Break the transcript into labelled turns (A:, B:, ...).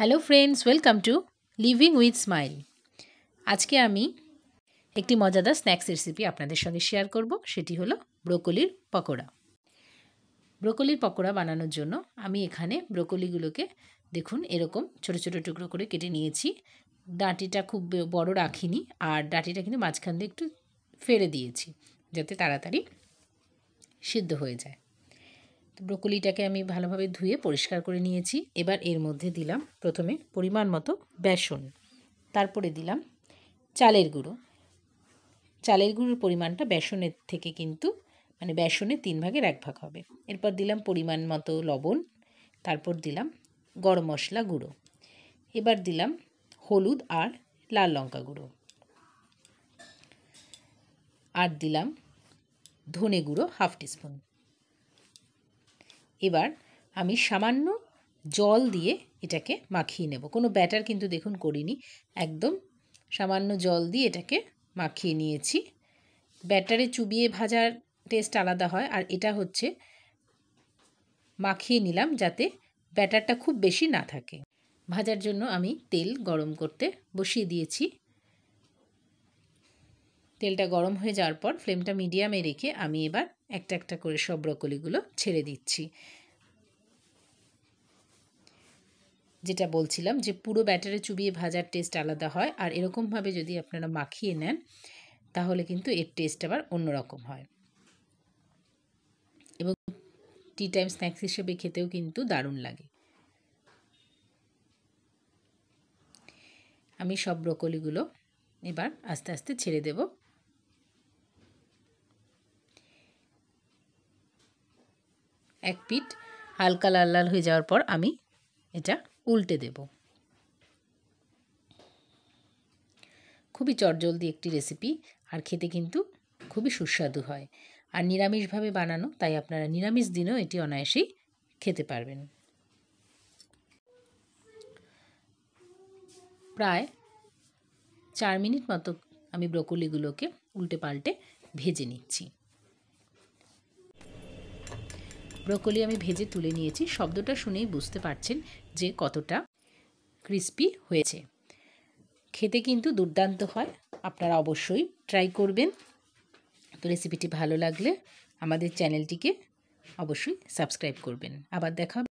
A: hello friends welcome to living with smile আজকে আমি একটি মজাদার স্ন্যাক্স রেসিপি আপনাদের সঙ্গে শেয়ার করব সেটি হলো ব্রোকলির পকোড়া ব্রোকলির পকোড়া বানানোর জন্য আমি এখানে ব্রোকলিগুলোকে দেখুন এরকম ছোটো ছোটো টুকরো করে কেটে নিয়েছি ডাঁটিটা খুব বড় রাখিনি আর ডাঁটিটা কিন্তু মাঝখান দিয়ে একটু ফেড়ে দিয়েছি যাতে তাড়াতাড়ি সিদ্ধ হয়ে যায় ব্রোকোলিটাকে আমি ভালোভাবে ধুয়ে পরিষ্কার করে নিয়েছি এবার এর মধ্যে দিলাম প্রথমে পরিমাণ মতো বেসন তারপরে দিলাম চালের গুঁড়ো চালের গুঁড়োর পরিমাণটা বেসনের থেকে কিন্তু মানে বেসনে তিন ভাগের এক ভাগ হবে এরপর দিলাম পরিমাণ মতো লবণ তারপর দিলাম গরম মশলা গুঁড়ো এবার দিলাম হলুদ আর লাল লঙ্কা গুঁড়ো আর দিলাম ধনে গুঁড়ো হাফ টিস্পুন এবার আমি সামান্য জল দিয়ে এটাকে মাখিয়ে নেব কোনো ব্যাটার কিন্তু দেখুন করিনি একদম সামান্য জল দিয়ে এটাকে মাখিয়ে নিয়েছি ব্যাটারে চুবিয়ে ভাজার টেস্ট আলাদা হয় আর এটা হচ্ছে মাখিয়ে নিলাম যাতে ব্যাটারটা খুব বেশি না থাকে ভাজার জন্য আমি তেল গরম করতে বসিয়ে দিয়েছি তেলটা গরম হয়ে যাওয়ার পর ফ্লেমটা মিডিয়ামে রেখে আমি এবার একটা একটা করে সব ব্রকলিগুলো ছেড়ে দিচ্ছি যেটা বলছিলাম যে পুরো ব্যাটারে চুবিয়ে ভাজার টেস্ট আলাদা হয় আর এরকমভাবে যদি আপনারা মাখিয়ে নেন তাহলে কিন্তু এর টেস্ট আবার অন্যরকম হয় এবং টি টাইম স্ন্যাক্স হিসেবে খেতেও কিন্তু দারুণ লাগে আমি সব ব্রকলিগুলো এবার আস্তে আস্তে ছেড়ে দেবো এক পিঠ হালকা লাল লাল হয়ে যাওয়ার পর আমি এটা উল্টে দেব খুবই চটজলদি একটি রেসিপি আর খেতে কিন্তু খুবই সুস্বাদু হয় আর নিরামিষভাবে বানানো তাই আপনারা নিরামিষ দিনেও এটি অনায়াসেই খেতে পারবেন প্রায় চার মিনিট মতো আমি ব্রকলিগুলোকে উল্টে পাল্টে ভেজে নিচ্ছি ব্রোকলি আমি ভেজে তুলে নিয়েছি শব্দটা শুনেই বুঝতে পারছেন যে কতটা ক্রিস্পি হয়েছে খেতে কিন্তু দুর্দান্ত হয় আপনারা অবশ্যই ট্রাই করবেন তো রেসিপিটি ভালো লাগলে আমাদের চ্যানেলটিকে অবশ্যই সাবস্ক্রাইব করবেন আবার দেখা